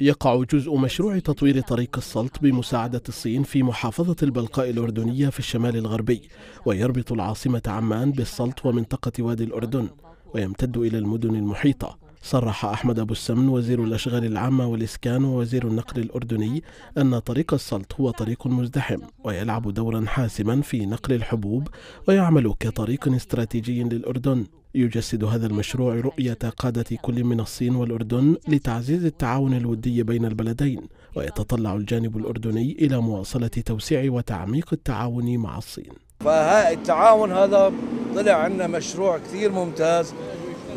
يقع جزء مشروع تطوير طريق السلط بمساعدة الصين في محافظة البلقاء الأردنية في الشمال الغربي ويربط العاصمة عمان بالسلط ومنطقة وادي الأردن ويمتد إلى المدن المحيطة صرح أحمد أبو السمن وزير الأشغال العامة والإسكان ووزير النقل الأردني أن طريق السلط هو طريق مزدحم ويلعب دورا حاسما في نقل الحبوب ويعمل كطريق استراتيجي للأردن يجسد هذا المشروع رؤية قادة كل من الصين والأردن لتعزيز التعاون الودي بين البلدين ويتطلع الجانب الأردني إلى مواصلة توسيع وتعميق التعاون مع الصين فالتعاون هذا طلع عندنا مشروع كثير ممتاز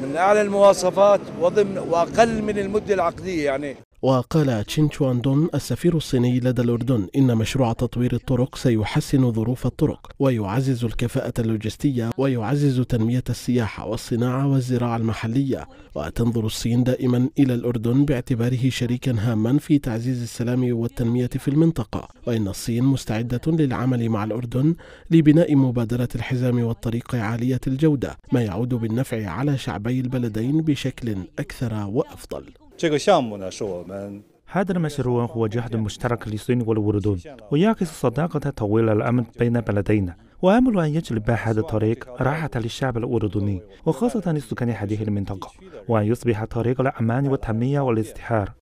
من اعلى المواصفات وضمن واقل من المده العقديه يعني وقال تشين تشوان دون السفير الصيني لدى الأردن إن مشروع تطوير الطرق سيحسن ظروف الطرق ويعزز الكفاءة اللوجستية ويعزز تنمية السياحة والصناعة والزراعة المحلية وتنظر الصين دائما إلى الأردن باعتباره شريكا هاما في تعزيز السلام والتنمية في المنطقة وإن الصين مستعدة للعمل مع الأردن لبناء مبادرة الحزام والطريق عالية الجودة ما يعود بالنفع على شعبي البلدين بشكل أكثر وأفضل هذا المشروع هو جهد مشترك للصين والأردن ويعكس صداقة طويلة الأمد بين بلدينا وآمل أن يجلب هذا الطريق راحة للشعب الأردني وخاصة لسكان هذه المنطقة وأن يصبح طريق الأمان والتنمية والازدهار